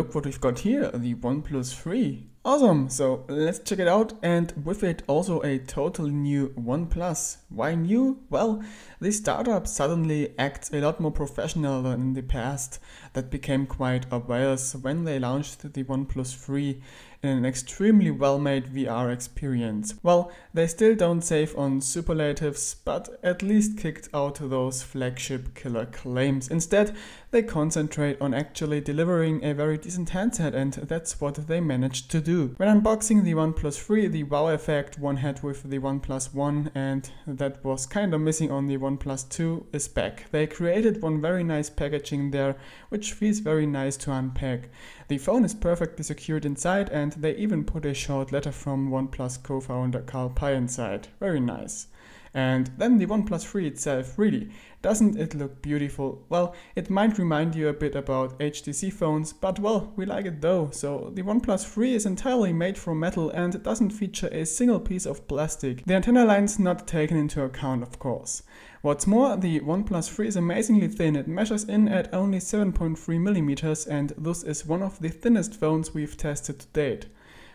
look what we've got here, the OnePlus 3 Awesome, so let's check it out and with it also a totally new OnePlus. Why new? Well, this startup suddenly acts a lot more professional than in the past. That became quite obvious when they launched the OnePlus 3 in an extremely well-made VR experience. Well, they still don't save on superlatives, but at least kicked out those flagship killer claims. Instead, they concentrate on actually delivering a very decent handset and that's what they managed to do do. When unboxing the OnePlus 3, the wow effect one had with the OnePlus 1 and that was kinda missing on the OnePlus 2 is back. They created one very nice packaging there, which feels very nice to unpack. The phone is perfectly secured inside and they even put a short letter from OnePlus co-founder Carl Pye inside. Very nice. And then the OnePlus 3 itself, really, doesn't it look beautiful? Well, it might remind you a bit about HTC phones, but well, we like it though. So the OnePlus 3 is entirely made from metal and it doesn't feature a single piece of plastic. The antenna line's not taken into account, of course. What's more, the OnePlus 3 is amazingly thin. It measures in at only 7.3 millimeters and thus is one of the thinnest phones we've tested to date.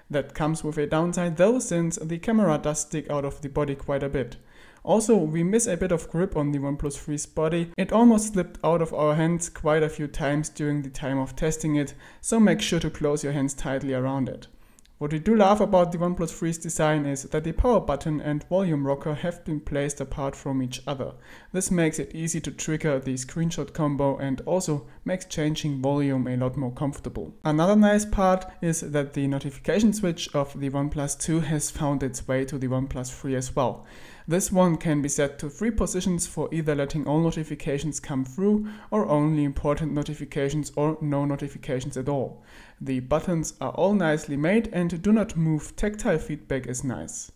That comes with a downside though since the camera does stick out of the body quite a bit. Also, we miss a bit of grip on the OnePlus 3's body. It almost slipped out of our hands quite a few times during the time of testing it, so make sure to close your hands tightly around it. What we do love about the OnePlus 3's design is that the power button and volume rocker have been placed apart from each other. This makes it easy to trigger the screenshot combo and also makes changing volume a lot more comfortable. Another nice part is that the notification switch of the OnePlus 2 has found its way to the OnePlus 3 as well. This one can be set to three positions for either letting all notifications come through or only important notifications or no notifications at all. The buttons are all nicely made and do not move, tactile feedback is nice.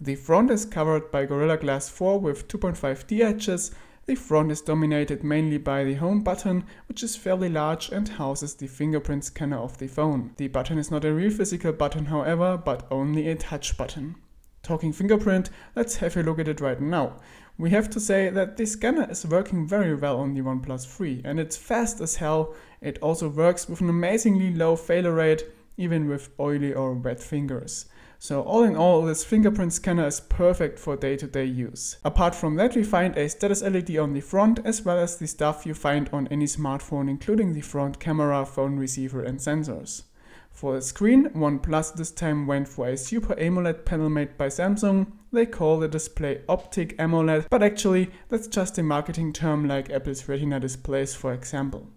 The front is covered by Gorilla Glass 4 with 2.5D edges the front is dominated mainly by the home button, which is fairly large and houses the fingerprint scanner of the phone. The button is not a real physical button however, but only a touch button. Talking fingerprint, let's have a look at it right now. We have to say that this scanner is working very well on the OnePlus 3 and it's fast as hell. It also works with an amazingly low failure rate, even with oily or wet fingers. So all in all, this fingerprint scanner is perfect for day-to-day -day use. Apart from that, we find a status LED on the front as well as the stuff you find on any smartphone including the front camera, phone receiver and sensors. For the screen, OnePlus this time went for a Super AMOLED panel made by Samsung. They call the display Optic AMOLED, but actually that's just a marketing term like Apple's Retina displays for example.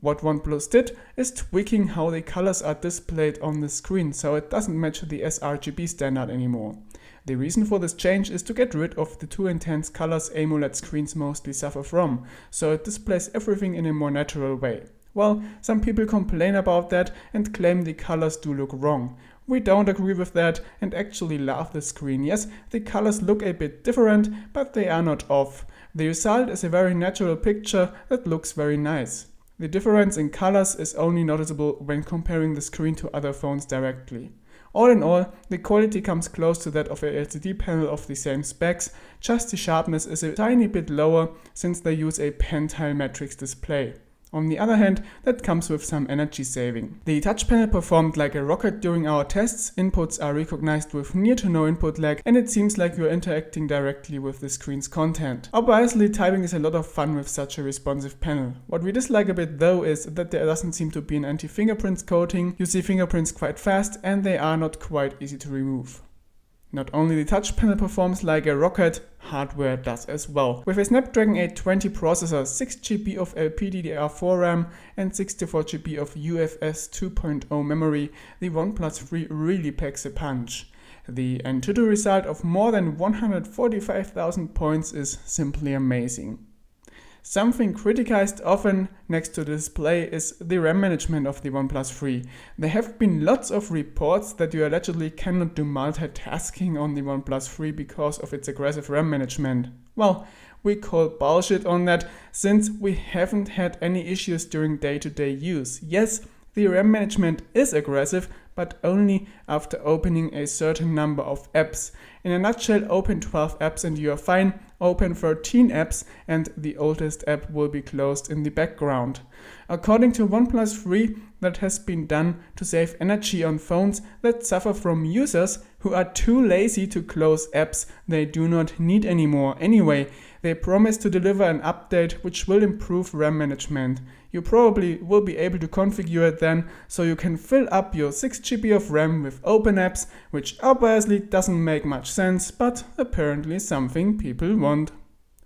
What OnePlus did is tweaking how the colors are displayed on the screen so it doesn't match the sRGB standard anymore. The reason for this change is to get rid of the too intense colors AMOLED screens mostly suffer from, so it displays everything in a more natural way. Well, some people complain about that and claim the colors do look wrong. We don't agree with that and actually love the screen. Yes, the colors look a bit different, but they are not off. The result is a very natural picture that looks very nice. The difference in colors is only noticeable when comparing the screen to other phones directly. All in all, the quality comes close to that of a LCD panel of the same specs, just the sharpness is a tiny bit lower since they use a Pentile matrix display. On the other hand, that comes with some energy saving. The touch panel performed like a rocket during our tests, inputs are recognized with near to no input lag and it seems like you're interacting directly with the screen's content. Obviously typing is a lot of fun with such a responsive panel. What we dislike a bit though is that there doesn't seem to be an anti-fingerprints coating, you see fingerprints quite fast and they are not quite easy to remove. Not only the touch panel performs like a rocket, hardware does as well. With a Snapdragon 820 processor, 6GB of LPDDR4 RAM and 64GB of UFS 2.0 memory, the OnePlus 3 really packs a punch. The Antutu result of more than 145,000 points is simply amazing. Something criticized often next to the display is the RAM management of the OnePlus 3. There have been lots of reports that you allegedly cannot do multitasking on the OnePlus 3 because of its aggressive RAM management. Well, we call bullshit on that since we haven't had any issues during day to -day use. Yes, the RAM management is aggressive, but only after opening a certain number of apps. In a nutshell, open 12 apps and you are fine open 13 apps and the oldest app will be closed in the background. According to OnePlus 3, that has been done to save energy on phones that suffer from users who are too lazy to close apps they do not need anymore. Anyway, they promise to deliver an update which will improve RAM management. You probably will be able to configure it then, so you can fill up your 6GB of RAM with open apps, which obviously doesn't make much sense, but apparently something people want.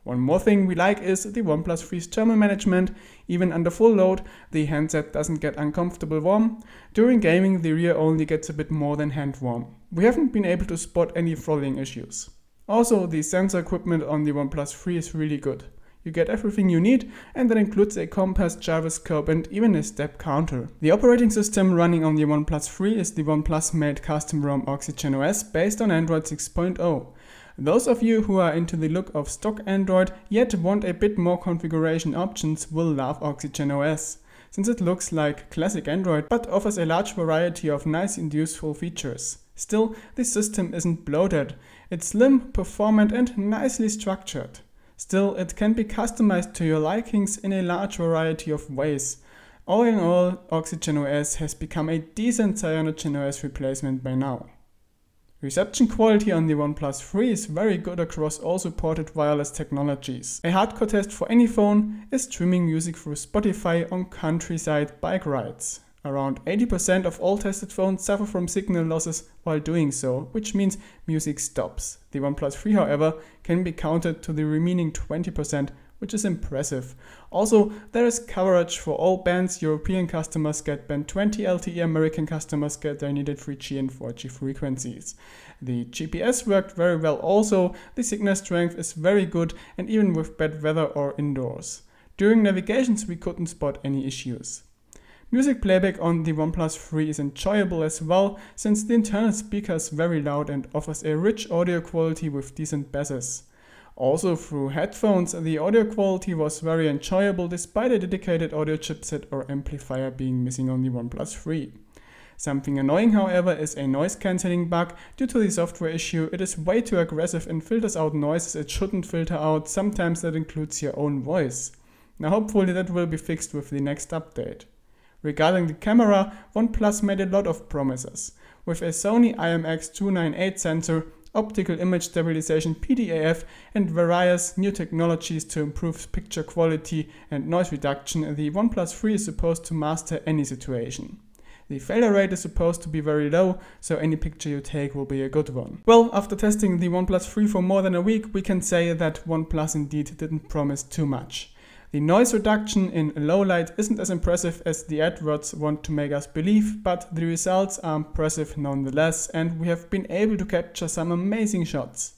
One more thing we like is the OnePlus 3's thermal management. Even under full load, the handset doesn't get uncomfortable warm. During gaming, the rear only gets a bit more than hand warm. We haven't been able to spot any throttling issues. Also, the sensor equipment on the OnePlus 3 is really good. You get everything you need and that includes a compass, gyroscope and even a step counter. The operating system running on the OnePlus 3 is the OnePlus made custom ROM Oxygen OS based on Android 6.0. Those of you who are into the look of stock Android yet want a bit more configuration options will love Oxygen OS since it looks like classic Android but offers a large variety of nice and useful features. Still, the system isn't bloated. It's slim, performant and nicely structured. Still, it can be customized to your likings in a large variety of ways. All in all, OxygenOS has become a decent CyanogenOS replacement by now. Reception quality on the OnePlus 3 is very good across all supported wireless technologies. A hardcore test for any phone is streaming music through Spotify on countryside bike rides. Around 80% of all tested phones suffer from signal losses while doing so, which means music stops. The OnePlus 3, however, can be counted to the remaining 20% which is impressive. Also, there is coverage for all bands. European customers get band 20 LTE, American customers get their needed 3G and 4G frequencies. The GPS worked very well also, the signal strength is very good and even with bad weather or indoors. During navigations we couldn't spot any issues. Music playback on the OnePlus 3 is enjoyable as well, since the internal speaker is very loud and offers a rich audio quality with decent basses. Also through headphones, the audio quality was very enjoyable despite a dedicated audio chipset or amplifier being missing on the OnePlus 3. Something annoying however is a noise cancelling bug. Due to the software issue, it is way too aggressive and filters out noises it shouldn't filter out, sometimes that includes your own voice. Now hopefully that will be fixed with the next update. Regarding the camera, OnePlus made a lot of promises. With a Sony IMX298 sensor, optical image stabilization PDAF, and various new technologies to improve picture quality and noise reduction, the OnePlus 3 is supposed to master any situation. The failure rate is supposed to be very low, so any picture you take will be a good one. Well, after testing the OnePlus 3 for more than a week, we can say that OnePlus indeed didn't promise too much. The noise reduction in low light isn't as impressive as the adverts want to make us believe, but the results are impressive nonetheless and we have been able to capture some amazing shots.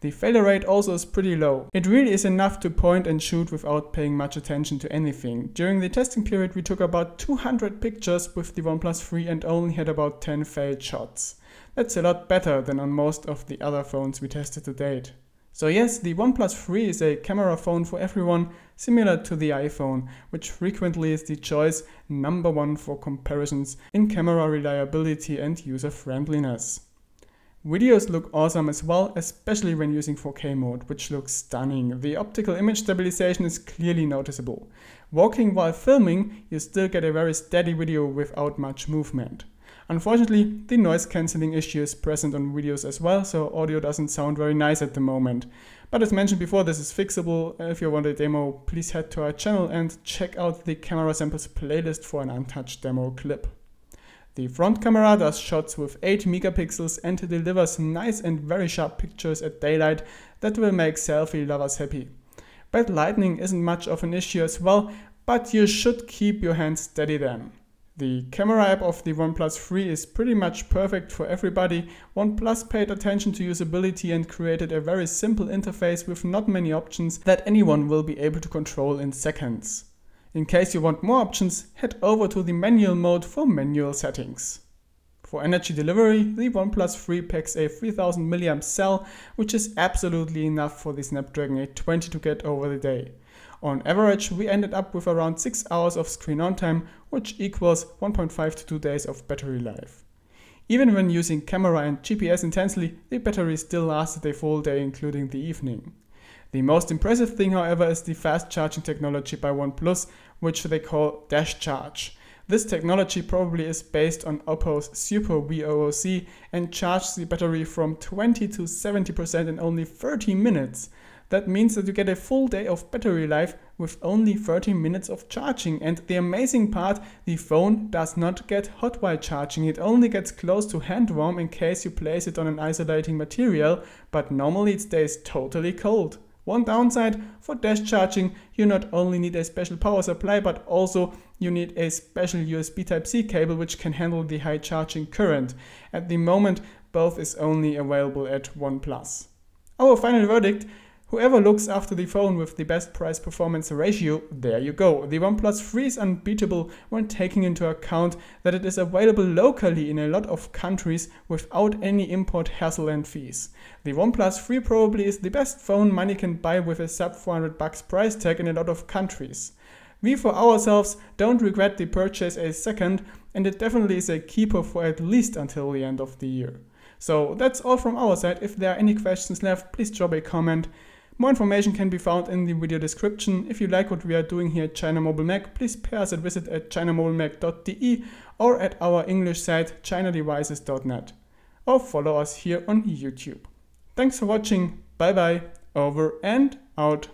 The failure rate also is pretty low. It really is enough to point and shoot without paying much attention to anything. During the testing period we took about 200 pictures with the OnePlus 3 and only had about 10 failed shots. That's a lot better than on most of the other phones we tested to date. So yes, the OnePlus 3 is a camera phone for everyone, similar to the iPhone, which frequently is the choice number one for comparisons in camera reliability and user friendliness. Videos look awesome as well, especially when using 4K mode, which looks stunning. The optical image stabilization is clearly noticeable. Walking while filming, you still get a very steady video without much movement. Unfortunately, the noise cancelling issue is present on videos as well, so audio doesn't sound very nice at the moment. But as mentioned before, this is fixable. If you want a demo, please head to our channel and check out the camera samples playlist for an untouched demo clip. The front camera does shots with 8 megapixels and delivers nice and very sharp pictures at daylight that will make selfie lovers happy. Bad lighting isn't much of an issue as well, but you should keep your hands steady then. The camera app of the OnePlus 3 is pretty much perfect for everybody. OnePlus paid attention to usability and created a very simple interface with not many options that anyone will be able to control in seconds. In case you want more options, head over to the manual mode for manual settings. For energy delivery, the OnePlus 3 packs a 3000 mAh cell, which is absolutely enough for the Snapdragon 820 to get over the day. On average, we ended up with around 6 hours of screen on time, which equals 1.5 to 2 days of battery life. Even when using camera and GPS intensely, the battery still lasted a full day including the evening. The most impressive thing however is the fast charging technology by OnePlus, which they call Dash Charge. This technology probably is based on Oppo's Super VOOC and charges the battery from 20 to 70% in only 30 minutes. That means that you get a full day of battery life with only 30 minutes of charging. And the amazing part, the phone does not get hot while charging. It only gets close to hand warm in case you place it on an isolating material, but normally it stays totally cold. One downside, for dash charging, you not only need a special power supply, but also you need a special USB Type-C cable which can handle the high charging current. At the moment, both is only available at OnePlus. Our final verdict, Whoever looks after the phone with the best price performance ratio, there you go. The OnePlus 3 is unbeatable when taking into account that it is available locally in a lot of countries without any import hassle and fees. The OnePlus 3 probably is the best phone money can buy with a sub 400 bucks price tag in a lot of countries. We for ourselves don't regret the purchase a second and it definitely is a keeper for at least until the end of the year. So that's all from our side. If there are any questions left, please drop a comment. More information can be found in the video description. If you like what we are doing here at China Mobile Mac, please pay us a visit at chinamobilemac.de or at our English site chinadevices.net or follow us here on YouTube. Thanks for watching, bye bye, over and out.